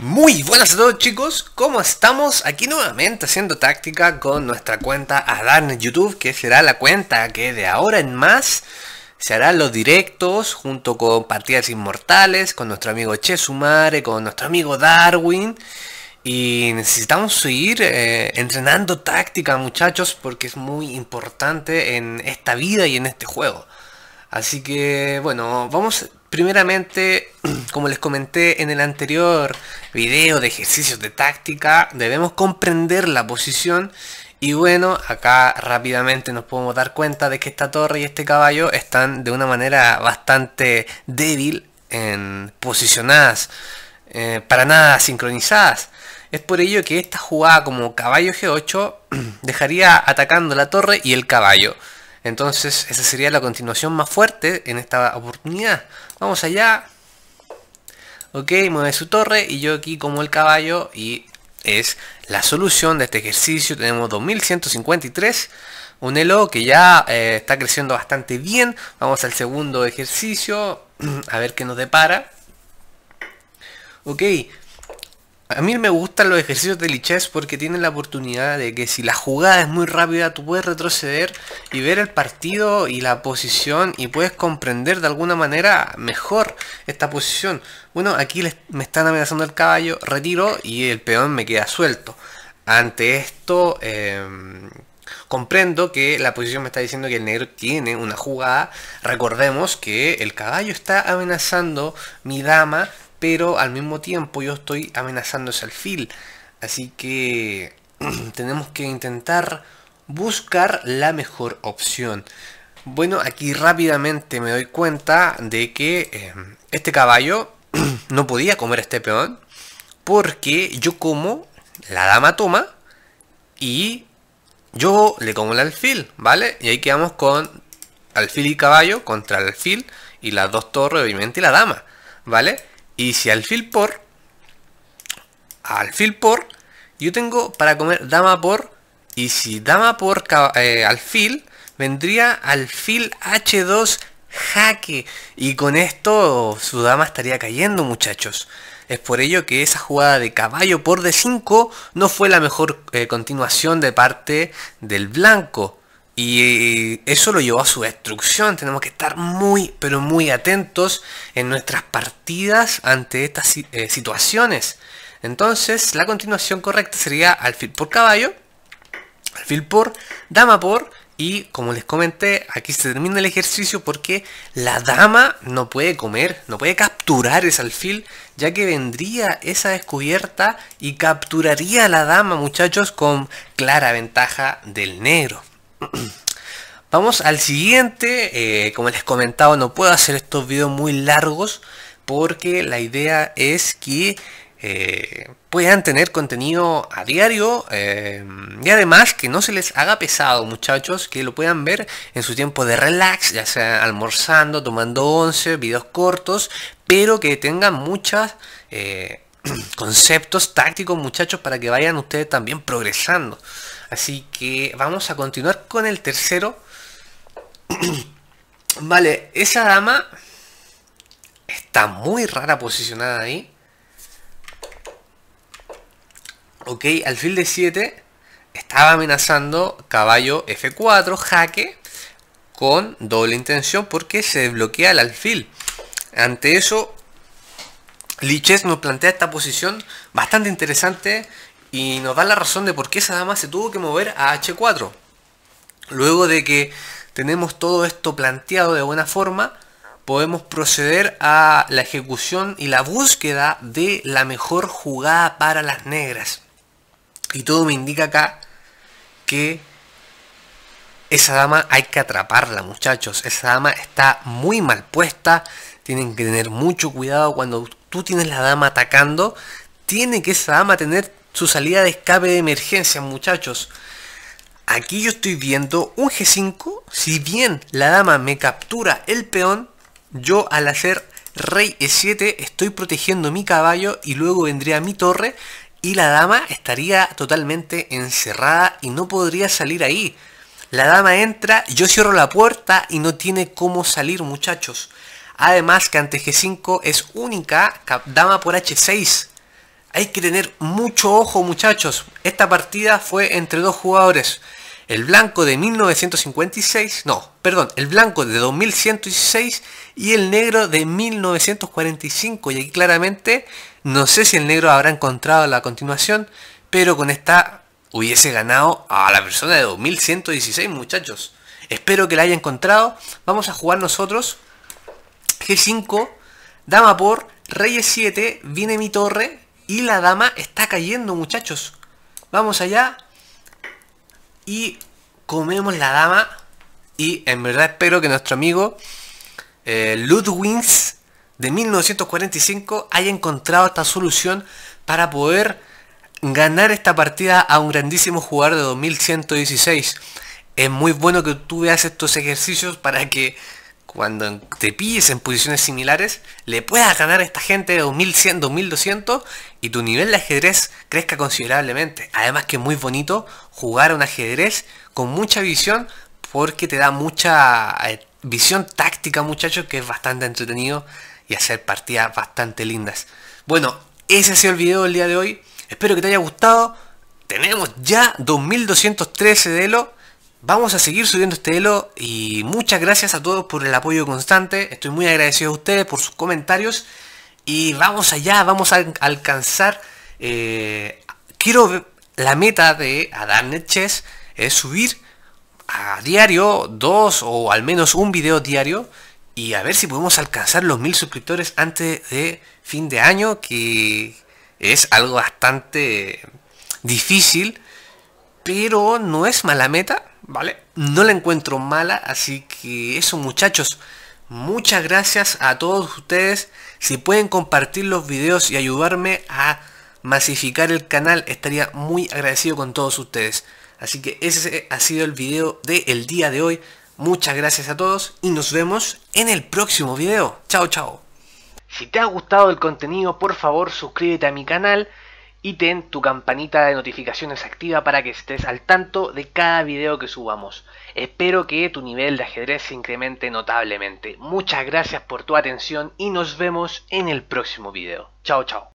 Muy buenas a todos chicos, ¿cómo estamos? Aquí nuevamente haciendo táctica con nuestra cuenta en YouTube, que será la cuenta que de ahora en más se harán los directos junto con Partidas Inmortales, con nuestro amigo Che Sumare, con nuestro amigo Darwin. Y necesitamos seguir eh, entrenando táctica muchachos porque es muy importante en esta vida y en este juego. Así que bueno, vamos Primeramente, como les comenté en el anterior video de ejercicios de táctica, debemos comprender la posición y bueno, acá rápidamente nos podemos dar cuenta de que esta torre y este caballo están de una manera bastante débil en posicionadas, eh, para nada sincronizadas. Es por ello que esta jugada como caballo G8 dejaría atacando la torre y el caballo. Entonces esa sería la continuación más fuerte en esta oportunidad. Vamos allá. Ok, mueve su torre y yo aquí como el caballo y es la solución de este ejercicio. Tenemos 2153, un elo que ya eh, está creciendo bastante bien. Vamos al segundo ejercicio, a ver qué nos depara. Ok, a mí me gustan los ejercicios de lichess porque tienen la oportunidad de que si la jugada es muy rápida tú puedes retroceder y ver el partido y la posición y puedes comprender de alguna manera mejor esta posición. Bueno, aquí me están amenazando el caballo, retiro y el peón me queda suelto. Ante esto em, comprendo que la posición me está diciendo que el negro tiene una jugada. Recordemos que el caballo está amenazando mi dama pero al mismo tiempo yo estoy amenazando ese alfil. Así que tenemos que intentar buscar la mejor opción. Bueno, aquí rápidamente me doy cuenta de que em, este caballo no podía comer este peón porque yo como, la dama toma y yo le como el alfil, ¿vale? Y ahí quedamos con alfil y caballo contra el alfil y las dos torres, obviamente, y la dama, ¿vale? Y si alfil por, alfil por, yo tengo para comer dama por, y si dama por eh, alfil, vendría alfil h2 jaque. Y con esto su dama estaría cayendo, muchachos. Es por ello que esa jugada de caballo por d5 no fue la mejor eh, continuación de parte del blanco. Y eso lo llevó a su destrucción. Tenemos que estar muy, pero muy atentos en nuestras partidas ante estas eh, situaciones. Entonces, la continuación correcta sería alfil por caballo, alfil por dama por y como les comenté, aquí se termina el ejercicio porque la dama no puede comer, no puede capturar ese alfil, ya que vendría esa descubierta y capturaría a la dama, muchachos, con clara ventaja del negro. Vamos al siguiente. Eh, como les comentaba, no puedo hacer estos videos muy largos porque la idea es que eh, puedan tener contenido a diario eh, y además que no se les haga pesado muchachos que lo puedan ver en su tiempo de relax ya sea almorzando tomando once videos cortos pero que tengan muchas conceptos tácticos, muchachos, para que vayan ustedes también progresando. Así que vamos a continuar con el tercero. vale, esa dama está muy rara posicionada ahí. Ok, alfil de 7 estaba amenazando caballo F4, jaque, con doble intención porque se desbloquea el alfil. Ante eso, Liches nos plantea esta posición bastante interesante y nos da la razón de por qué esa dama se tuvo que mover a H4. Luego de que tenemos todo esto planteado de buena forma, podemos proceder a la ejecución y la búsqueda de la mejor jugada para las negras. Y todo me indica acá que esa dama hay que atraparla, muchachos. Esa dama está muy mal puesta, tienen que tener mucho cuidado cuando tú tienes la dama atacando. Tiene que esa dama tener su salida de escape de emergencia, muchachos. Aquí yo estoy viendo un G5. Si bien la dama me captura el peón, yo al hacer rey E7 estoy protegiendo mi caballo y luego vendría mi torre y la dama estaría totalmente encerrada y no podría salir ahí. La dama entra, yo cierro la puerta y no tiene cómo salir muchachos. Además que ante G5 es única dama por H6. Hay que tener mucho ojo muchachos. Esta partida fue entre dos jugadores. El blanco de 1956, no, perdón, el blanco de 2116 y el negro de 1945. Y aquí claramente, no sé si el negro habrá encontrado la continuación, pero con esta hubiese ganado a la persona de 2116 muchachos. Espero que la haya encontrado. Vamos a jugar nosotros G5, dama por, rey 7 viene mi torre y la dama está cayendo, muchachos. Vamos allá y comemos la dama y en verdad espero que nuestro amigo eh, de 1945 haya encontrado esta solución para poder ganar esta partida a un grandísimo jugador de 2116. Es muy bueno que tú veas estos ejercicios para que cuando te pilles en posiciones similares, le puedas ganar a esta gente de 2100, 2200 y tu nivel de ajedrez crezca considerablemente. Además que es muy bonito jugar un ajedrez con mucha visión porque te da mucha eh, visión táctica muchachos que es bastante entretenido y hacer partidas bastante lindas. Bueno, ese ha sido el video del día de hoy. Espero que te haya gustado. Tenemos ya 2213 de Elo. Vamos a seguir subiendo este elo y muchas gracias a todos por el apoyo constante. Estoy muy agradecido a ustedes por sus comentarios. Y vamos allá, vamos a alcanzar. Eh, quiero la meta de Adarnet Chess es subir a diario dos o al menos un video diario y a ver si podemos alcanzar los mil suscriptores antes de fin de año, que es algo bastante difícil, pero no es mala meta. ¿vale? No la encuentro mala, así que eso muchachos. Muchas gracias a todos ustedes. Si pueden compartir los videos y ayudarme a masificar el canal, estaría muy agradecido con todos ustedes. Así que ese ha sido el video del día de hoy. Muchas gracias a todos y nos vemos en el próximo video. Chao, chao. Si te ha gustado el contenido, por favor suscríbete a mi canal y ten tu campanita de notificaciones activa para que estés al tanto de cada video que subamos. Espero que tu nivel de ajedrez se incremente notablemente. Muchas gracias por tu atención y nos vemos en el próximo video. Chao, chao.